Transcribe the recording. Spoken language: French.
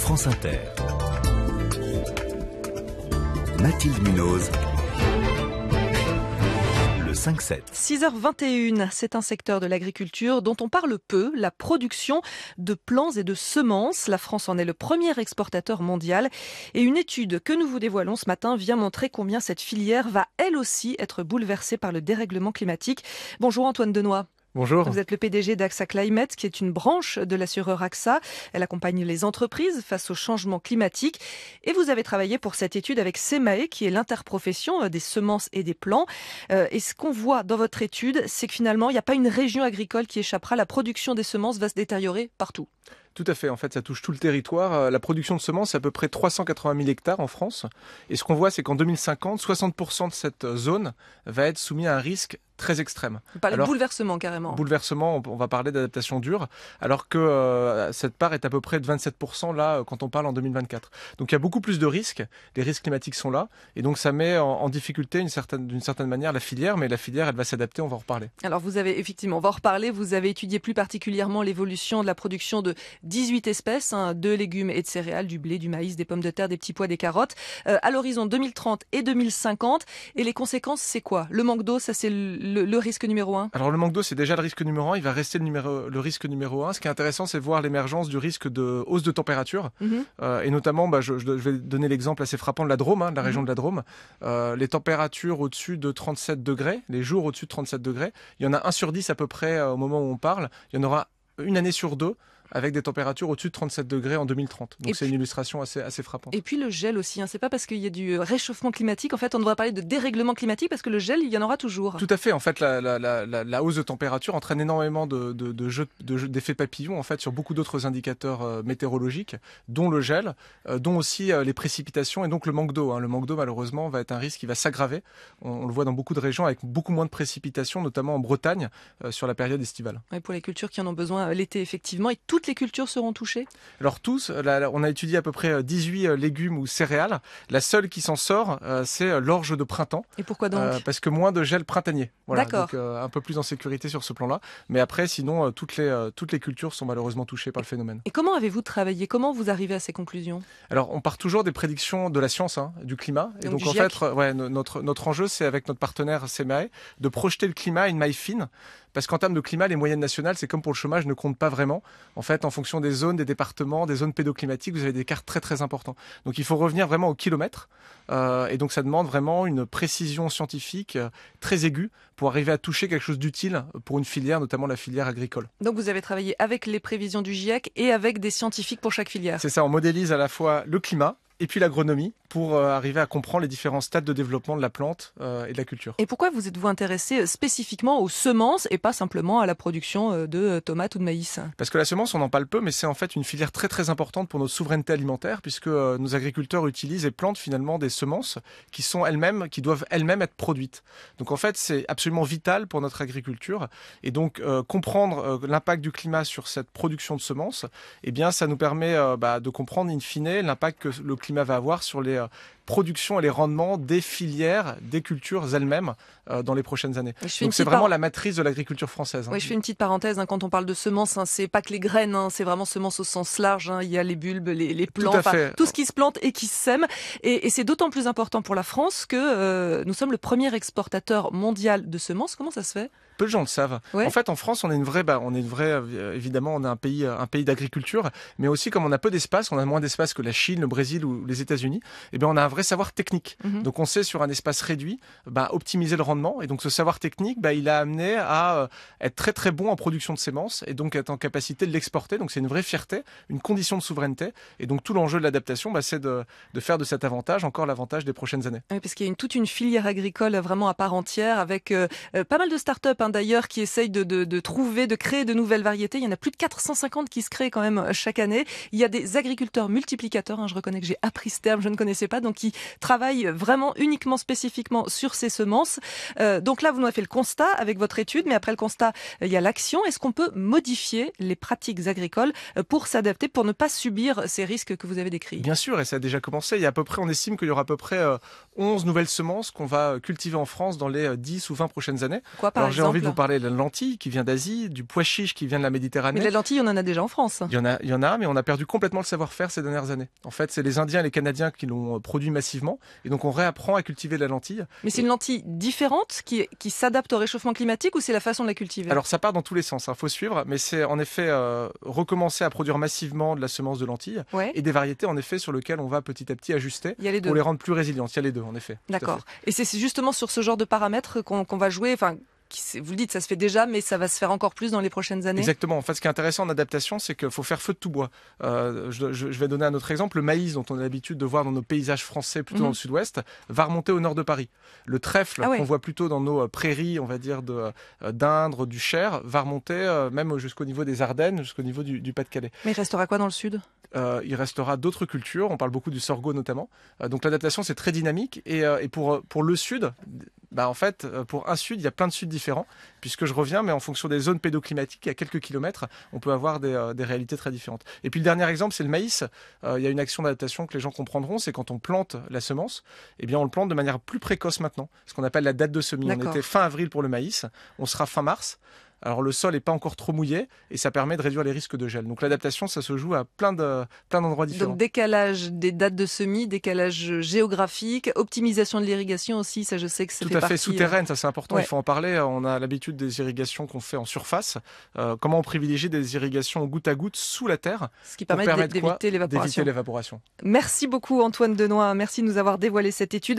France Inter. Mathilde Munoz. 5-7. 6h21, c'est un secteur de l'agriculture dont on parle peu, la production de plants et de semences. La France en est le premier exportateur mondial et une étude que nous vous dévoilons ce matin vient montrer combien cette filière va elle aussi être bouleversée par le dérèglement climatique. Bonjour Antoine Denois. Bonjour. Vous êtes le PDG d'AXA Climate, qui est une branche de l'assureur AXA. Elle accompagne les entreprises face au changement climatique. Et vous avez travaillé pour cette étude avec SEMAE, qui est l'interprofession euh, des semences et des plants. Euh, et ce qu'on voit dans votre étude, c'est que finalement, il n'y a pas une région agricole qui échappera. La production des semences va se détériorer partout. Tout à fait. En fait, ça touche tout le territoire. Euh, la production de semences, c'est à peu près 380 000 hectares en France. Et ce qu'on voit, c'est qu'en 2050, 60% de cette zone va être soumise à un risque très extrême. On parle de bouleversement carrément. Bouleversement, on va parler d'adaptation dure, alors que euh, cette part est à peu près de 27% là euh, quand on parle en 2024. Donc il y a beaucoup plus de risques, les risques climatiques sont là, et donc ça met en, difficulté d'une certaine, certaine manière la filière, mais la filière elle va s'adapter, on va en reparler. Alors vous avez effectivement, on va en reparler, vous avez étudié plus particulièrement l'évolution de la production de 18 espèces, hein, de légumes et de céréales, du blé, du maïs, des pommes de terre, des petits pois, des carottes, euh, à l'horizon 2030 et 2050, et les conséquences c'est quoi Le manque d'eau, ça c'est le le, risque numéro un Alors le manque d'eau, c'est déjà le risque numéro 1. Il va rester le, risque numéro un. Ce qui est intéressant, c'est voir l'émergence du risque de hausse de température. Mhm. Euh, et notamment, bah, je, vais donner l'exemple assez frappant de la Drôme, hein, de la région mhm. de la Drôme. Euh, les températures au-dessus de 37 degrés, les jours au-dessus de 37 degrés, il y en a 1 sur 10 à peu près euh, au moment où on parle. Il y en aura une année sur deux avec des températures au-dessus de 37 degrés en 2030. Donc c'est une illustration assez, assez frappante. Et puis le gel aussi, hein. c'est pas parce qu'il y a du euh, réchauffement climatique, en fait on devrait parler de dérèglement climatique parce que le gel, il y en aura toujours. Tout à fait, en fait la, hausse de température entraîne énormément de, de jeux, d'effets papillons en fait sur beaucoup d'autres indicateurs euh, météorologiques, dont le gel, euh, dont aussi les précipitations et donc le manque d'eau. Hein. Le manque d'eau malheureusement va être un risque qui va s'aggraver. On, le voit dans beaucoup de régions avec beaucoup moins de précipitations, notamment en Bretagne sur la période estivale. pour les cultures qui en ont besoin l'été effectivement et tout toutes les cultures seront touchées Alors tous, on a étudié à peu près 18 euh, euh, légumes ou céréales. La seule qui s'en sort, euh, c'est l'orge de printemps. Et pourquoi donc Parce que moins de gel printanier. D'accord. Donc un peu plus en sécurité sur ce plan-là. Mais après, sinon, toutes les, toutes les cultures sont malheureusement touchées par le phénomène. Et comment avez-vous travaillé Comment vous arrivez à ces conclusions Alors on part toujours des prédictions de la science, hein, du climat. Et donc, en fait, notre, notre enjeu, c'est avec notre partenaire CMAE de projeter le climat à une maille fine. Parce qu'en termes de climat, les moyennes nationales, c'est comme pour le chômage, ne comptent pas vraiment en fonction des zones, des départements, des zones pédoclimatiques, vous avez des cartes très très importantes. Donc il faut revenir vraiment au kilomètre. Euh, et donc ça demande vraiment une précision scientifique euh, très aiguë pour arriver à toucher quelque chose d'utile pour une filière, notamment la filière agricole. Donc vous avez travaillé avec les prévisions du GIEC et avec des scientifiques pour chaque filière. C'est ça, on modélise à la fois le climat, et puis l'agronomie, pour euh, arriver à comprendre les différents stades de développement de la plante euh, et de la culture. Et pourquoi vous êtes-vous intéressé euh, spécifiquement aux semences et pas simplement à la production de tomates ou de maïs Parce que la semence, on en parle peu, mais c'est en fait une filière très très importante pour notre souveraineté alimentaire, puisque nos agriculteurs utilisent et plantent finalement des semences qui sont elles-mêmes, qui doivent elles-mêmes être produites. Donc en fait, c'est absolument vital pour notre agriculture. Et donc comprendre l'impact du climat sur cette production de semences, eh bien ça nous permet bah, de comprendre in fine l'impact que le climat va avoir sur les 있어요. production et les rendements des filières, des cultures elles-mêmes euh, dans les prochaines années. Donc c'est vraiment la matrice de l'agriculture française. Hein. Oui, je fais une petite parenthèse. Hein, quand on parle de semences, hein, c'est pas que les graines, c'est vraiment semences au sens large. Il y a les bulbes, les, les plants, tout, ce qui se plante et qui sème. Et, c'est d'autant plus important pour la France que euh, nous sommes le premier exportateur mondial de semences. Comment ça se fait peu de gens le savent. En fait, en France, on est une vraie, bah, on est une vraie, euh, évidemment, on est un pays, un pays d'agriculture, mais aussi comme on a peu d'espace, on a moins d'espace que la Chine, le Brésil ou les États-Unis. Et eh bien, on a vrai savoir technique. Mhm. Donc on sait sur un espace réduit bah, optimiser le rendement. Et donc ce savoir technique, bah, il a amené à euh, être très très bon en production de sémences et donc être en capacité de l'exporter. Donc c'est une vraie fierté, une condition de souveraineté. Et donc tout l'enjeu de l'adaptation, bah, c'est de, faire de cet avantage encore l'avantage des prochaines années. Oui, parce qu'il y a une, toute une filière agricole vraiment à part entière avec euh, euh, pas mal de start-up hein, d'ailleurs qui essayent de, trouver, de créer de nouvelles variétés. Il y en a plus de 450 qui se créent quand même chaque année. Il y a des agriculteurs multiplicateurs. Hein, je reconnais que j'ai appris ce terme, je ne connaissais pas. Donc qui travaille vraiment uniquement spécifiquement sur ces semences. Euh, donc là, vous nous avez fait le constat avec votre étude, mais après le constat, euh, il y a l'action. Est-ce qu'on peut modifier les pratiques agricoles euh, pour s'adapter, pour ne pas subir ces risques que vous avez décrits Bien sûr, et ça a déjà commencé. Il y a à peu près, on estime qu'il y aura à peu près 11 nouvelles semences qu'on va cultiver en France dans les 10 ou 20 prochaines années. Quoi, Alors j'ai envie de vous parler de la lentille qui vient d'Asie, du pois chiche qui vient de la Méditerranée. Mais la lentille, y en a déjà en France. Il y en a, il y en a mais on a perdu complètement le savoir-faire ces dernières années. En fait, c'est les Indiens et les Canadiens qui l'ont produit massivement. Et donc on réapprend à cultiver de la lentille. Mais c'est une lentille différente qui, s'adapte au réchauffement climatique ou c'est la façon de la cultiver Alors ça part dans tous les sens, il hein, faut suivre. Mais c'est en effet euh, recommencer à produire massivement de la semence de lentille et des variétés en effet sur lesquelles on va petit à petit ajuster pour les rendre plus résilientes. Il y a les deux en effet. D'accord. Et c'est justement sur ce genre de paramètres qu'on va jouer, enfin vous le dites, ça se fait déjà, mais ça va se faire encore plus dans les prochaines années. Exactement. En fait, ce qui est intéressant en adaptation, c'est qu'il faut faire feu de tout bois. Euh, je, vais donner un autre exemple. Le maïs, dont on a l'habitude de voir dans nos paysages français, plutôt dans le mhm. sud-ouest, va remonter au nord de Paris. Le trèfle, ah qu'on voit plutôt dans nos euh, prairies, on va dire, euh, d'Indre, du Cher, va remonter même jusqu'au niveau des Ardennes, jusqu'au niveau du, Pas-de-Calais. Mais il restera quoi dans le sud il restera d'autres cultures. On parle beaucoup du sorgho notamment. donc l'adaptation, c'est très dynamique. Et, pour, pour le Sud, bah, en fait, euh, pour un sud, il y a plein de suds différents, puisque je reviens, mais en fonction des zones pédoclimatiques, à quelques kilomètres, on peut avoir des, euh, réalités très différentes. Et puis le dernier exemple, c'est le maïs. Euh, il y a une action d'adaptation que les gens comprendront, c'est quand on plante la semence, eh bien on le plante de manière plus précoce maintenant, ce qu'on appelle la date de semis. On était fin avril pour le maïs, on sera fin mars. Alors le sol n'est pas encore trop mouillé et ça permet de réduire les risques de gel. Donc l'adaptation, ça se joue à plein de plein d'endroits différents. Donc décalage des dates de semis, décalage géographique, optimisation de l'irrigation aussi. Ça, je sais que c'est tout à fait souterraine. Ça, c'est important. Il faut en parler. On a l'habitude des irrigations qu'on fait en surface. Euh, comment on privilégie des irrigations goutte à goutte sous la terre Ce qui permet d'éviter l'évaporation. D'éviter l'évaporation. Merci beaucoup Antoine Denoy, Merci de nous avoir dévoilé cette étude.